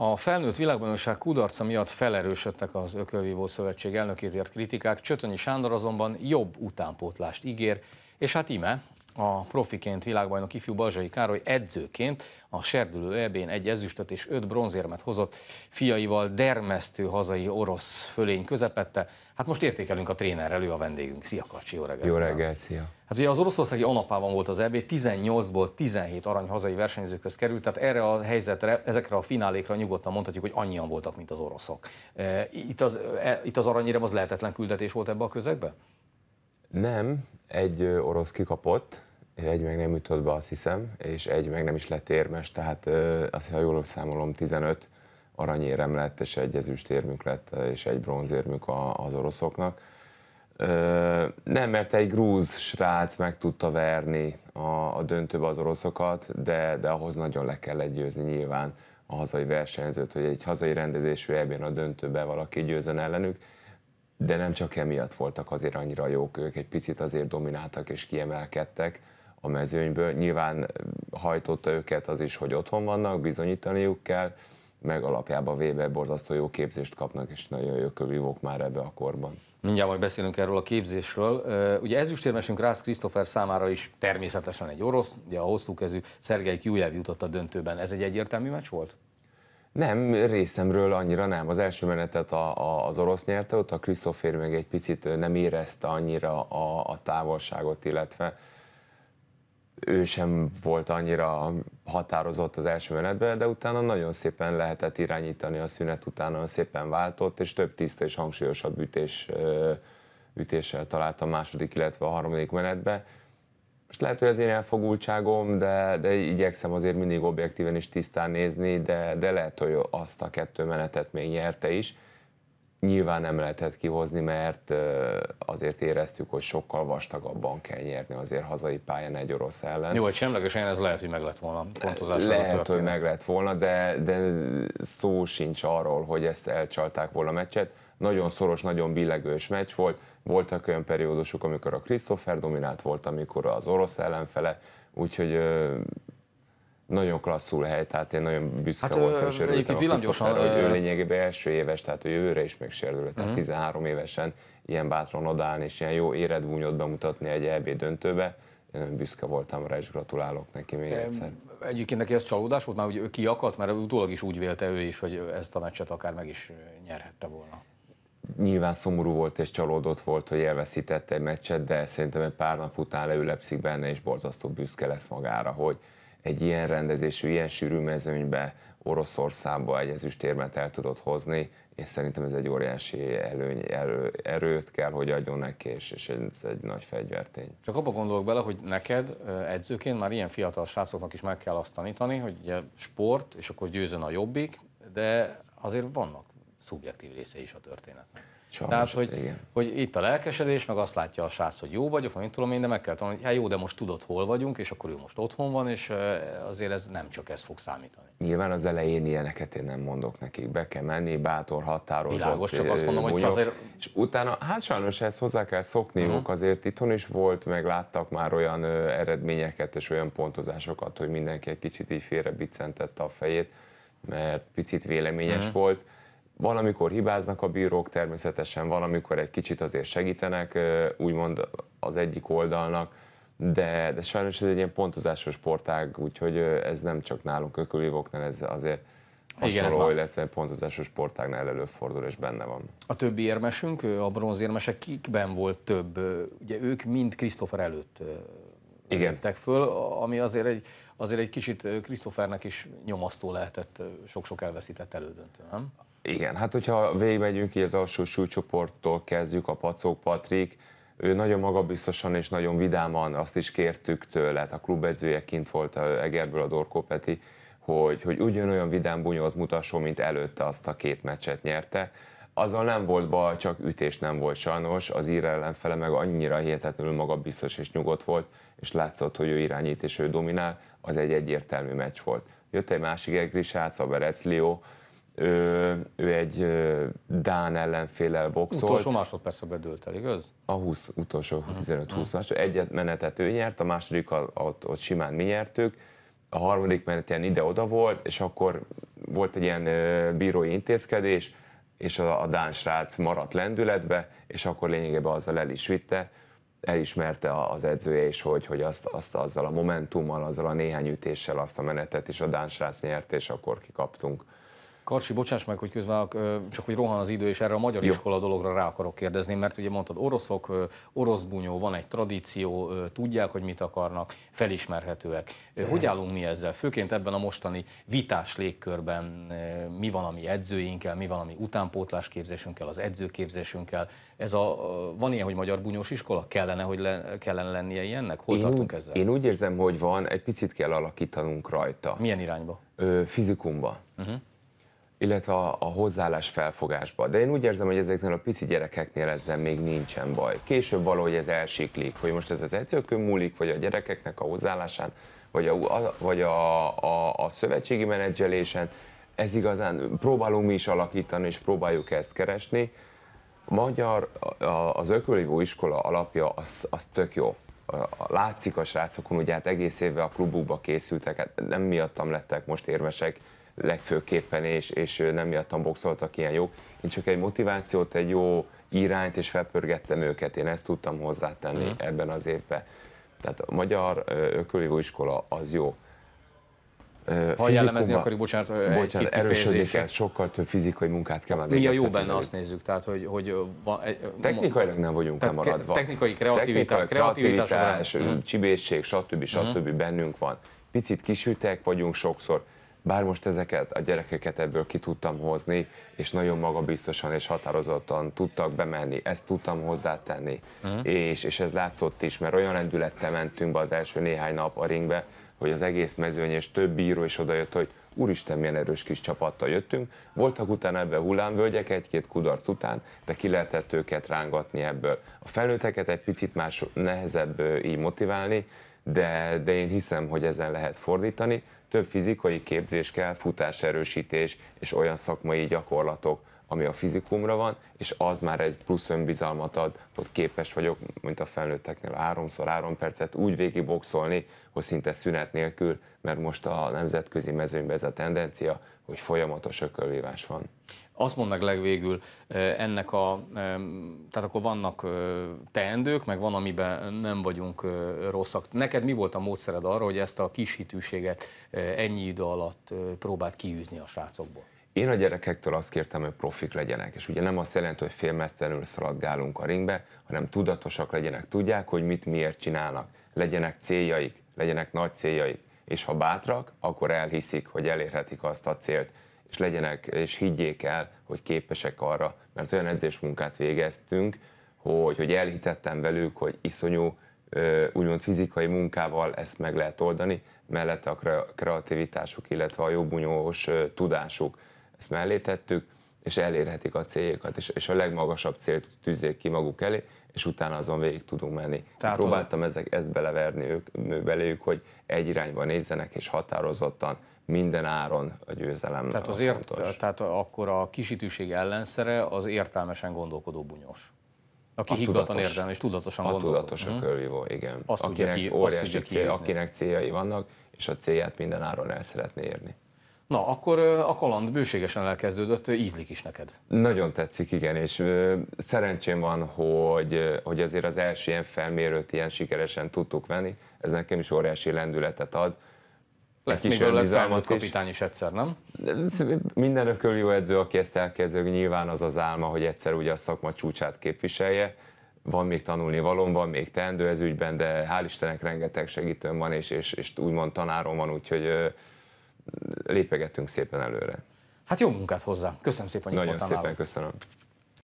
A felnőtt világbajnokság kudarca miatt felerősödtek az Ökölvívó Szövetség elnökét ért kritikák, Csötönyi Sándor azonban jobb utánpótlást ígér, és hát ime, a profiként világbajnok ifjú Balzsai Károly edzőként a serdülő ebén egy ezüstöt és öt bronzérmet hozott fiaival dermesztő hazai orosz fölény közepette. Hát most értékelünk a trénerrel, ő a vendégünk. Szia Kacsi, jó reggelt! Jó reggelt, szia! Hát ugye az oroszországi anapában volt az EB, 18-ból 17 arany hazai versenyzőköz került, tehát erre a helyzetre, ezekre a finálékra nyugodtan mondhatjuk, hogy annyian voltak, mint az oroszok. E, itt az, e, itt az aranyérem az lehetetlen küldetés volt ebbe a közegbe? Nem, egy orosz kikapott, egy meg nem ütött be, azt hiszem, és egy meg nem is lett érmes, tehát azt, ha jól számolom, 15 aranyérem lett, és egy ezüstérmük lett, és egy bronzérmünk az oroszoknak. Nem, mert egy grúz srác meg tudta verni a, a döntőbe az oroszokat, de, de ahhoz nagyon le kell győzni nyilván a hazai versenyzőt, hogy egy hazai rendezésű ebben a döntőbe valaki győzön ellenük de nem csak emiatt voltak azért annyira jók ők, egy picit azért domináltak és kiemelkedtek a mezőnyből. Nyilván eh, hajtotta őket az is, hogy otthon vannak, bizonyítaniuk kell, meg alapjában véve borzasztó jó képzést kapnak, és nagyon jó kövívók már ebbe a korban. Mindjárt majd beszélünk erről a képzésről. Eh, ugye ezüstérmesünk Rász Krisztófer számára is természetesen egy orosz, ugye a hosszúkezű Szergei Kjújev jutott a döntőben. Ez egy egyértelmű meccs volt? Nem, részemről annyira nem. Az első menetet a, a, az orosz nyerte, ott a Krisztófér még egy picit nem érezte annyira a, a távolságot, illetve ő sem volt annyira határozott az első menetben, de utána nagyon szépen lehetett irányítani a szünet után, nagyon szépen váltott, és több tiszta és hangsúlyosabb ütés, ütéssel talált a második, illetve a harmadik menetbe most lehet, hogy az én elfogultságom, de, de igyekszem azért mindig objektíven is tisztán nézni, de, de lehet, hogy azt a kettő menetet még nyerte is nyilván nem lehetett kihozni, mert azért éreztük, hogy sokkal vastagabban kell nyerni azért hazai pályán egy orosz ellen. Jó, hogy semlegesen ez lehet, hogy meg lett volna. Pontozás lehet, hogy meg lett volna, de, de szó sincs arról, hogy ezt elcsalták volna a meccset. Nagyon szoros, nagyon billegős meccs volt. Voltak olyan periódusok, amikor a Christopher dominált volt, amikor az orosz ellenfele, úgyhogy nagyon klasszul hely, tehát én nagyon büszke hát, voltam, és örültem a villanyosan, hogy ő lényegében első éves, tehát ő jövőre is még tehát uh-huh. Mhm. 13 évesen ilyen bátran odállni, és ilyen jó éredvúnyot bemutatni egy EB döntőbe, én büszke voltam rá, és gratulálok neki még egyszer. Egyébként neki ez csalódás volt, már hogy ő kiakadt, mert utólag is úgy vélte ő is, hogy ezt a meccset akár meg is nyerhette volna nyilván szomorú volt és csalódott volt, hogy elveszítette egy meccset, de szerintem egy pár nap után leülepszik benne, és borzasztó büszke lesz magára, hogy egy ilyen rendezésű, ilyen sűrű mezőnybe, Oroszországba egy ezüstérmet el tudott hozni, és szerintem ez egy óriási előny, erő, erőt kell, hogy adjon neki, és, és ez egy nagy fegyvertény. Csak abba gondolok bele, hogy neked edzőként már ilyen fiatal srácoknak is meg kell azt tanítani, hogy ugye sport, és akkor győzön a jobbik, de azért vannak szubjektív része is a történetnek. Csalmas, Tehát, hogy, hogy itt a lelkesedés, meg azt látja a srác, hogy jó vagyok, vagy mit tudom én, de meg kell tanulni, hogy hát jó, de most tudod, hol vagyunk, és akkor ő most otthon van, és eh, azért ez nem csak ez fog számítani. Nyilván az elején ilyeneket én nem mondok nekik, be kell menni, bátor, határozott. Világos, csak eh, azt mondom, hogy azért... És utána, hát sajnos ezt hozzá kell szokniuk, uh-huh. azért itthon is volt, meg láttak már olyan eredményeket és olyan pontozásokat, hogy mindenki egy kicsit így félre a fejét, mert picit véleményes uh-huh. volt Valamikor hibáznak a bírók természetesen, valamikor egy kicsit azért segítenek, úgymond az egyik oldalnak, de, de sajnos ez egy ilyen pontozásos sportág, úgyhogy ez nem csak nálunk ökölívóknál, ez azért hasonló, Igen, ez illetve pontozásos sportágnál előfordul, és benne van. A többi érmesünk, a bronzérmesek, kikben volt több? Ugye ők mind Krisztófer előtt Igen. föl, ami azért egy, azért egy kicsit Krisztófernek is nyomasztó lehetett sok-sok elveszített elődöntő, nem? Igen, hát hogyha végigmegyünk így az alsó súlycsoporttól kezdjük, a Pacók Patrik, ő nagyon magabiztosan és nagyon vidáman azt is kértük tőle, hát a klubedzője kint volt a Egerből a Dorkó Peti, hogy, hogy ugyanolyan vidám bunyót mutasson, mint előtte azt a két meccset nyerte. Azzal nem volt baj, csak ütés nem volt sajnos, az ír ellenfele meg annyira hihetetlenül magabiztos és nyugodt volt, és látszott, hogy ő irányít és ő dominál, az egy egyértelmű meccs volt. Jött egy másik egri srác, a Berec Leo, ő, ő egy Dán ellenfélel boxolt. Utolsó másodpercben bedőlt el, igaz? A 20, utolsó 15-20 másod. Egyet menetet ő nyert, a második ott, ott simán mi nyertük, a harmadik menet ilyen ide-oda volt, és akkor volt egy ilyen bírói intézkedés, és a, a Dán srác maradt lendületbe, és akkor lényegében azzal el is vitte, elismerte az edzője is, hogy, hogy azt, azt azzal a momentummal, azzal a néhány ütéssel azt a menetet, és a Dán srác nyert, és akkor kikaptunk. Karcsi, bocsáss meg, hogy közben csak hogy rohan az idő, és erre a magyar Jó. iskola dologra rá akarok kérdezni, mert ugye mondtad, oroszok, orosz bunyó, van egy tradíció, tudják, hogy mit akarnak, felismerhetőek. Hogy állunk mi ezzel? Főként ebben a mostani vitás légkörben mi van a mi edzőinkkel, mi van a mi utánpótlásképzésünkkel, az edzőképzésünkkel. Ez a, van ilyen, hogy magyar bunyós iskola? Kellene, hogy le, kellene lennie ilyennek? Hol én tartunk ezzel? Én úgy érzem, hogy van, egy picit kell alakítanunk rajta. Milyen irányba? Ö, fizikumba. Uh-huh. Mhm illetve a, a hozzáállás felfogásba. De én úgy érzem, hogy ezeknél a pici gyerekeknél ezzel még nincsen baj. Később valahogy ez elsiklik, hogy most ez az edzőkön múlik, vagy a gyerekeknek a hozzáállásán, vagy a, a, vagy a, a, a szövetségi menedzselésen. Ez igazán próbálunk mi is alakítani, és próbáljuk ezt keresni. Magyar, az ökölívó iskola alapja az, az tök jó. Látszik a srácokon, ugye hát egész évben a klubukba készültek, hát nem miattam lettek most érmesek, legfőképpen, és, és nem miattam boxoltak ilyen jók. Én csak egy motivációt, egy jó irányt, és felpörgettem őket. Én ezt tudtam hozzátenni uh-huh. ebben az évben. Tehát a magyar ökölívó iskola az jó. Ha jellemezni akkor, bocsánat, bocsánat erősödni sokkal több fizikai munkát kell már Mi a jó benne, azt nézzük, tehát hogy... hogy van, egy, Technikailag nem vagyunk tehát lemaradva. Technikai kreativitás, kreativitás, kreativitás mhm. csibészség, stb. stb. Mm. stb. bennünk van. Picit kisültek vagyunk sokszor, bár most ezeket a gyerekeket ebből ki tudtam hozni, és nagyon magabiztosan és határozottan tudtak bemenni, ezt tudtam hozzátenni, uh-huh. és, és ez látszott is, mert olyan rendülettel mentünk be az első néhány nap a ringbe, hogy az egész mezőny és több bíró is odajött, hogy úristen, milyen erős kis csapattal jöttünk. Voltak utána ebbe hullámvölgyek egy-két kudarc után, de ki lehetett őket rángatni ebből. A felnőtteket egy picit más nehezebb így motiválni, de, de én hiszem, hogy ezen lehet fordítani több fizikai képzés kell, futáserősítés és olyan szakmai gyakorlatok, ami a fizikumra van, és az már egy plusz önbizalmat ad, hogy képes vagyok, mint a felnőtteknél háromszor három percet úgy végigboxolni, hogy szinte szünet nélkül, mert most a nemzetközi mezőnyben ez a tendencia, hogy folyamatos ökölvívás van. Azt mondd meg legvégül, eh, ennek a, eh, tehát akkor vannak eh, teendők, meg van, amiben nem vagyunk rosszak. Neked mi volt a módszered arra, hogy ezt a kishitűséget ennyi idő alatt próbált kiűzni a srácokból? Én a gyerekektől azt kértem, hogy profik legyenek, és ugye nem azt jelenti, hogy félmeztelenül szaladgálunk a ringbe, hanem tudatosak legyenek, tudják, hogy mit miért csinálnak, legyenek céljaik, legyenek nagy céljaik, és ha bátrak, akkor elhiszik, hogy elérhetik azt a célt, és legyenek, és higgyék el, hogy képesek arra, mert olyan edzésmunkát végeztünk, hogy, hogy elhitettem velük, hogy iszonyú úgymond fizikai munkával ezt meg lehet oldani, mellette a kreativitásuk, illetve a jobbunyós tudásuk. Ezt mellé tettük, és elérhetik a céljukat, és, a legmagasabb célt tűzzék ki maguk elé, és utána azon végig tudunk menni. Tehát Próbáltam ezek, ezt beleverni ők, beléjük, hogy egy irányba nézzenek, és határozottan minden áron a győzelem tehát az Ért, tehát akkor a kisítőség ellenszere az értelmesen gondolkodó bunyós. Aki a higgadtan érdemel és tudatosan gondolkodik. A tudatos a mhm. körvívó, igen. Azt akinek ki, óriási azt cél, akinek céljai vannak, és a célját minden áron el szeretné érni. Na, akkor a kaland bőségesen elkezdődött, ízlik is neked. Nagyon tetszik, igen, és szerencsém van, hogy, hogy azért az első ilyen felmérőt ilyen sikeresen tudtuk venni, ez nekem is óriási lendületet ad, lesz még belőle felnőtt kapitány is egyszer, nem? ököl jó edző, aki ezt elkezdő, nyilván az az álma, hogy egyszer ugye a szakma csúcsát képviselje. Van még tanulni valom, van még teendő ez ügyben, de hál' Istennek rengeteg segítőm van, és, és, és úgymond tanárom van, úgyhogy lépegetünk szépen előre. Hát jó munkát hozzá. Köszönöm szépen, hogy Nagyon szépen köszönöm.